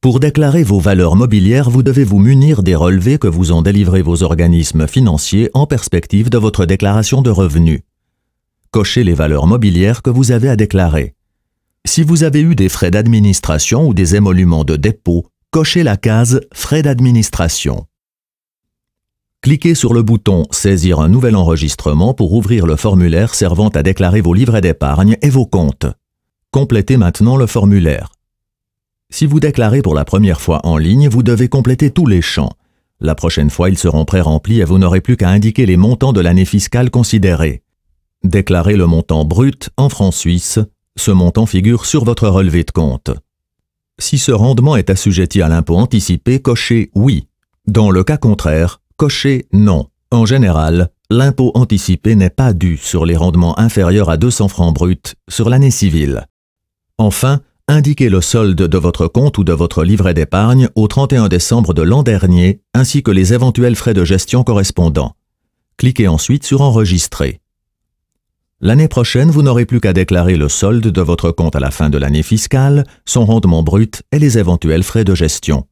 Pour déclarer vos valeurs mobilières, vous devez vous munir des relevés que vous ont délivrés vos organismes financiers en perspective de votre déclaration de revenus. Cochez les valeurs mobilières que vous avez à déclarer. Si vous avez eu des frais d'administration ou des émoluments de dépôt, cochez la case « Frais d'administration ». Cliquez sur le bouton « Saisir un nouvel enregistrement » pour ouvrir le formulaire servant à déclarer vos livrets d'épargne et vos comptes. Complétez maintenant le formulaire. Si vous déclarez pour la première fois en ligne, vous devez compléter tous les champs. La prochaine fois, ils seront pré-remplis et vous n'aurez plus qu'à indiquer les montants de l'année fiscale considérée. Déclarez le montant brut en francs suisses. Ce montant figure sur votre relevé de compte. Si ce rendement est assujetti à l'impôt anticipé, cochez « oui ». Dans le cas contraire, cochez « non ». En général, l'impôt anticipé n'est pas dû sur les rendements inférieurs à 200 francs bruts sur l'année civile. Enfin, indiquez le solde de votre compte ou de votre livret d'épargne au 31 décembre de l'an dernier ainsi que les éventuels frais de gestion correspondants. Cliquez ensuite sur Enregistrer. L'année prochaine, vous n'aurez plus qu'à déclarer le solde de votre compte à la fin de l'année fiscale, son rendement brut et les éventuels frais de gestion.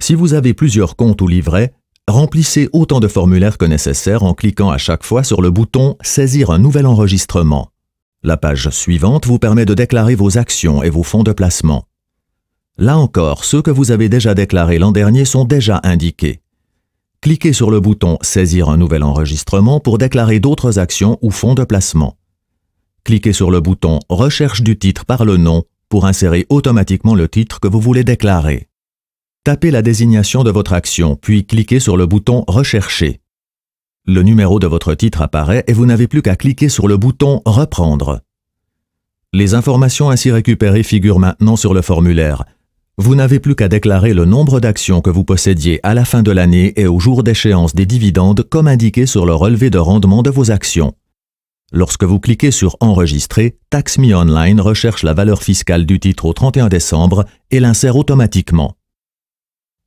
Si vous avez plusieurs comptes ou livrets, remplissez autant de formulaires que nécessaire en cliquant à chaque fois sur le bouton Saisir un nouvel enregistrement. La page suivante vous permet de déclarer vos actions et vos fonds de placement. Là encore, ceux que vous avez déjà déclarés l'an dernier sont déjà indiqués. Cliquez sur le bouton « Saisir un nouvel enregistrement » pour déclarer d'autres actions ou fonds de placement. Cliquez sur le bouton « Recherche du titre par le nom » pour insérer automatiquement le titre que vous voulez déclarer. Tapez la désignation de votre action, puis cliquez sur le bouton « Rechercher ». Le numéro de votre titre apparaît et vous n'avez plus qu'à cliquer sur le bouton « Reprendre ». Les informations ainsi récupérées figurent maintenant sur le formulaire. Vous n'avez plus qu'à déclarer le nombre d'actions que vous possédiez à la fin de l'année et au jour d'échéance des dividendes comme indiqué sur le relevé de rendement de vos actions. Lorsque vous cliquez sur Enregistrer, TaxMe Online recherche la valeur fiscale du titre au 31 décembre et l'insère automatiquement.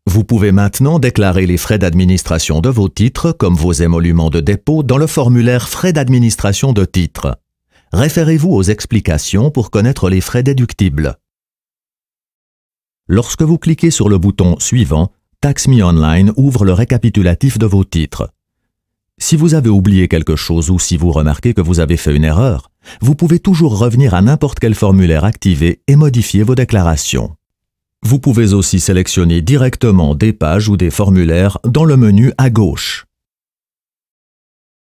Vous pouvez maintenant déclarer les frais d'administration de vos titres comme vos émoluments de dépôt dans le formulaire Frais d'administration de titres. Référez-vous aux explications pour connaître les frais déductibles. Lorsque vous cliquez sur le bouton Suivant, TaxMe Online ouvre le récapitulatif de vos titres. Si vous avez oublié quelque chose ou si vous remarquez que vous avez fait une erreur, vous pouvez toujours revenir à n'importe quel formulaire activé et modifier vos déclarations. Vous pouvez aussi sélectionner directement des pages ou des formulaires dans le menu à gauche.